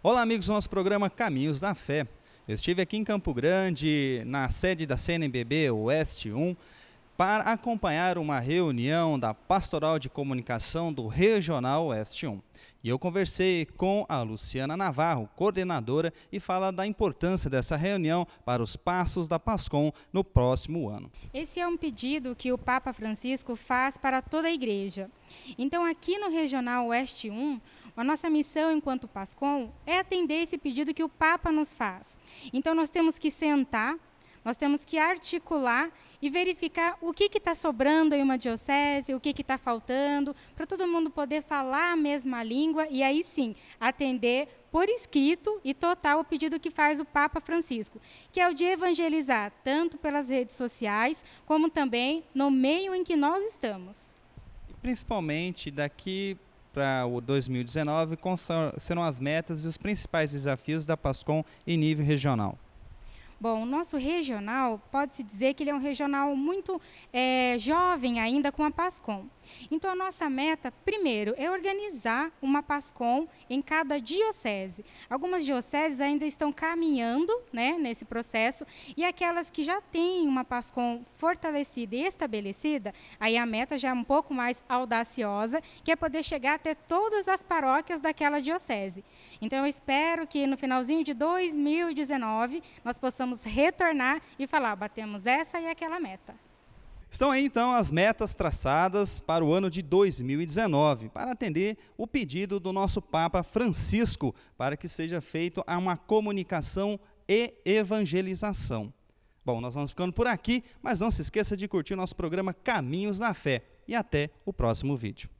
Olá, amigos do nosso programa Caminhos da Fé. Eu estive aqui em Campo Grande, na sede da CNBB Oeste 1, para acompanhar uma reunião da Pastoral de Comunicação do Regional Oeste 1. E eu conversei com a Luciana Navarro, coordenadora, e fala da importância dessa reunião para os passos da PASCOM no próximo ano. Esse é um pedido que o Papa Francisco faz para toda a igreja. Então, aqui no Regional Oeste 1, a nossa missão enquanto PASCOM é atender esse pedido que o Papa nos faz. Então, nós temos que sentar nós temos que articular e verificar o que está sobrando em uma diocese, o que está faltando, para todo mundo poder falar a mesma língua e aí sim atender por escrito e total o pedido que faz o Papa Francisco, que é o de evangelizar tanto pelas redes sociais como também no meio em que nós estamos. principalmente daqui para o 2019, quais serão as metas e os principais desafios da PASCOM em nível regional? Bom, o nosso regional, pode-se dizer que ele é um regional muito é, jovem ainda com a PASCOM. Então, a nossa meta, primeiro, é organizar uma PASCOM em cada diocese. Algumas dioceses ainda estão caminhando né, nesse processo e aquelas que já têm uma PASCOM fortalecida e estabelecida, aí a meta já é um pouco mais audaciosa, que é poder chegar até todas as paróquias daquela diocese. Então, eu espero que no finalzinho de 2019 nós possamos retornar e falar: batemos essa e aquela meta. Estão aí então as metas traçadas para o ano de 2019, para atender o pedido do nosso Papa Francisco, para que seja feita uma comunicação e evangelização. Bom, nós vamos ficando por aqui, mas não se esqueça de curtir nosso programa Caminhos na Fé e até o próximo vídeo.